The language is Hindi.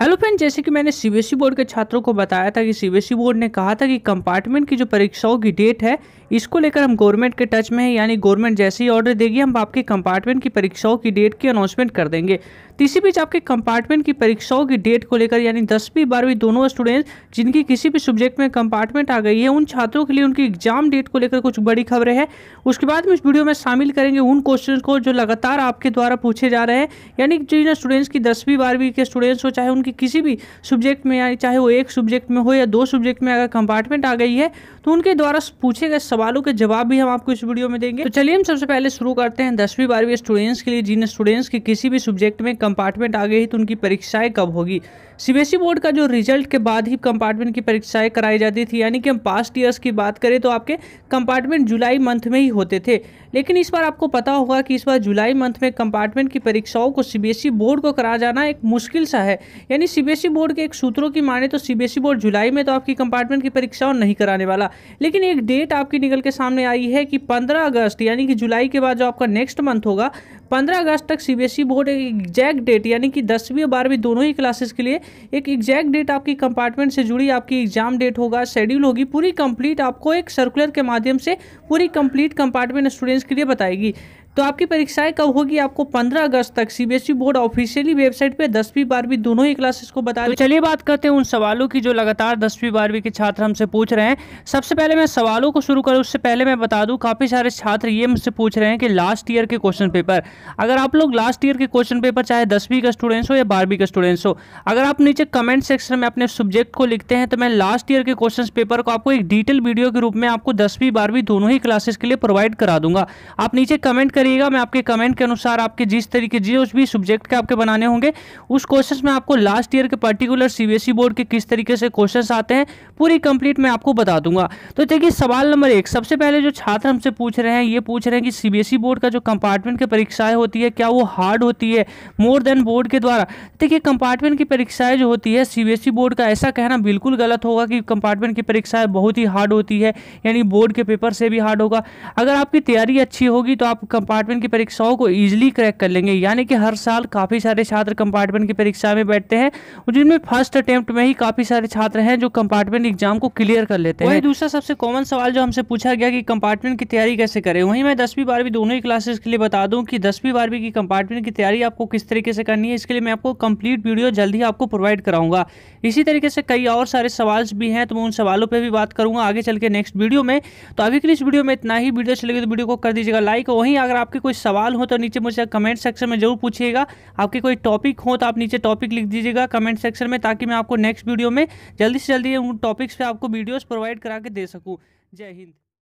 हेलो फ्रेंड जैसे कि मैंने सीबीएसई बोर्ड e के छात्रों को बताया था कि सीबीएसई बोर्ड e ने कहा था कि कंपार्टमेंट की जो परीक्षाओं की डेट है इसको लेकर हम गवर्नमेंट के टच में हैं यानी गवर्नमेंट जैसे ही ऑर्डर देगी हम आपके कंपार्टमेंट की परीक्षाओं की डेट की अनाउंसमेंट कर देंगे तो इसी बीच आपके कंपार्टमेंट की परीक्षाओं की डेट को लेकर यानी दसवीं बारहवीं दोनों स्टूडेंट्स जिनकी किसी भी सब्जेक्ट में कंपार्टमेंट आ गई है उन छात्रों के लिए उनकी एग्जाम डेट को लेकर कुछ बड़ी खबरें हैं उसके बाद हम इस वीडियो में शामिल करेंगे उन क्वेश्चन को जो लगातार आपके द्वारा पूछे जा रहे हैं यानी जिन स्टूडेंट्स की दसवीं बारहवीं के स्टूडेंट्स हो चाहे उन कि किसी भी सब्जेक्ट में या चाहे वो एक सब्जेक्ट में हो या दो सब्जेक्ट में अगर कंपार्टमेंट आ गई है तो उनके द्वारा पूछे गए सवालों के जवाब भी हम आपको इस वीडियो में देंगे तो चलिए हम सबसे पहले शुरू करते हैं दसवीं बारहवीं स्टूडेंट्स के लिए जिन स्टूडेंट्स के किसी भी सब्जेक्ट में कंपार्टमेंट आ गई तो उनकी परीक्षाएं कब होगी सीबीएसई बोर्ड का जो रिजल्ट के बाद ही कंपार्टमेंट की परीक्षाएं कराई जाती थी यानी कि हम पास्ट ईयर्स की बात करें तो आपके कंपार्टमेंट जुलाई मंथ में ही होते थे लेकिन इस बार आपको पता होगा कि इस बार जुलाई मंथ में कंपार्टमेंट की परीक्षाओं को सीबीएसई बोर्ड को करा जाना एक मुश्किल सा है यानी सीबीएसई e बोर्ड के एक सूत्रों की माने तो सीबीएसई e बोर्ड जुलाई में तो आपकी कंपार्टमेंट की और नहीं कराने वाला लेकिन एक डेट आपकी निकल के सामने आई है कि पंद्रह अगस्त यानी कि जुलाई के बाद जो आपका नेक्स्ट मंथ होगा पंद्रह अगस्त तक सीबीएसई e बोर्ड एक एग्जैक्ट डेट यानी कि दसवीं और बारहवीं दोनों ही क्लासेस के लिए एक एग्जैक्ट डेट आपकी कंपार्टमेंट से जुड़ी आपकी एग्जाम डेट होगा शेड्यूल होगी पूरी कंप्लीट आपको एक सर्कुलर के माध्यम से पूरी कंप्लीट कंपार्टमेंट स्टूडेंट्स के लिए बताएगी तो आपकी परीक्षाएं कब होगी आपको 15 अगस्त तक CBSE e board officially website पे दसवीं बारहवीं दोनों ही क्लासेस को बता तो चलिए बात करते हैं उन सवालों की जो लगातार दसवीं बारहवीं के छात्र हमसे पूछ रहे हैं सबसे पहले मैं सवालों को शुरू करूँ उससे पहले मैं बता दूँ काफ़ी सारे छात्र ये मुझसे पूछ रहे हैं कि लास्ट ईयर के क्वेश्चन पेपर अगर आप लोग लास्ट ईयर के क्वेश्चन पेपर चाहे दसवीं का स्टूडेंट्स हो या बारहवीं का स्टूडेंट्स हो अगर आप नीचे कमेंट सेक्शन में अपने सब्जेक्ट को लिखते हैं तो मैं लास्ट ईयर के क्वेश्चन पेपर को आपको एक डिटेल वीडियो के रूप में आपको दसवीं बारहवीं दोनों ही क्लासेस के लिए प्रोवाइड करा दूंगा आप नीचे कमेंट करिएगा मैं आपके कमेंट के अनुसार आपके जिस तरीके जिस भी सब्जेक्ट के आपके बनाने होंगे उस क्वेश्चन में आपको लास्ट ईयर के पर्टिकुलर सी बोर्ड के किस तरीके से क्वेश्चन आते हैं पूरी कंप्लीट मैं आपको बता दूंगा तो देखिए सवाल नंबर एक सबसे पहले जो छात्र हमसे पूछ रहे हैं ये पूछ रहे हैं कि सी बोर्ड e का जो कंपार्टमेंट की परीक्षाएं होती है क्या वो हार्ड होती है मोर देन बोर्ड के द्वारा देखिए कंपार्टमेंट की परीक्षाएं जो होती है सी बोर्ड e का ऐसा कहना बिल्कुल गलत होगा कि कंपार्टमेंट की परीक्षाएं बहुत ही हार्ड होती है यानी बोर्ड के पेपर से भी हार्ड होगा अगर आपकी तैयारी अच्छी होगी तो आप कंपार्ट कंपार्टमेंट की परीक्षाओं को ईजिली क्रैक कर लेंगे यानी कि हर साल काफ़ी सारे छात्र कंपार्टमेंट की परीक्षा में बैठते हैं जिनमें फर्स्ट अटैम्प्ट में ही काफ़ी सारे छात्र हैं जो कंपार्टमेंट एग्जाम को क्लियर कर लेते हैं दूसरा सबसे कॉमन सवाल जो हमसे पूछा गया कि कंपार्टमेंट की तैयारी कैसे करें वहीं मैं दसवीं बारहवीं दोनों ही क्लासेस के लिए बता दूं कि दसवीं बारहवीं की कंपार्टमेंट की तैयारी आपको किस तरीके से करनी है इसके लिए मैं आपको कंप्लीट वीडियो जल्द ही आपको प्रोवाइड कराऊंगा इसी तरीके से कई और सारे सवाल भी हैं तो मैं उन सवालों पर भी बात करूंगा आगे चल के नेक्स्ट वीडियो में तो आगे के इस वीडियो में इतना ही वीडियो चलेगी तो वीडियो को कर दीजिएगा लाइक वहीं अगर आप आपके कोई सवाल हो तो नीचे मुझे कमेंट सेक्शन में जरूर पूछिएगा आपके कोई टॉपिक हो तो आप नीचे टॉपिक लिख दीजिएगा कमेंट सेक्शन में ताकि मैं आपको नेक्स्ट वीडियो में जल्दी से जल्दी उन टॉपिक्स पर आपको वीडियोज़ प्रोवाइड करा के दे सकूँ जय हिंद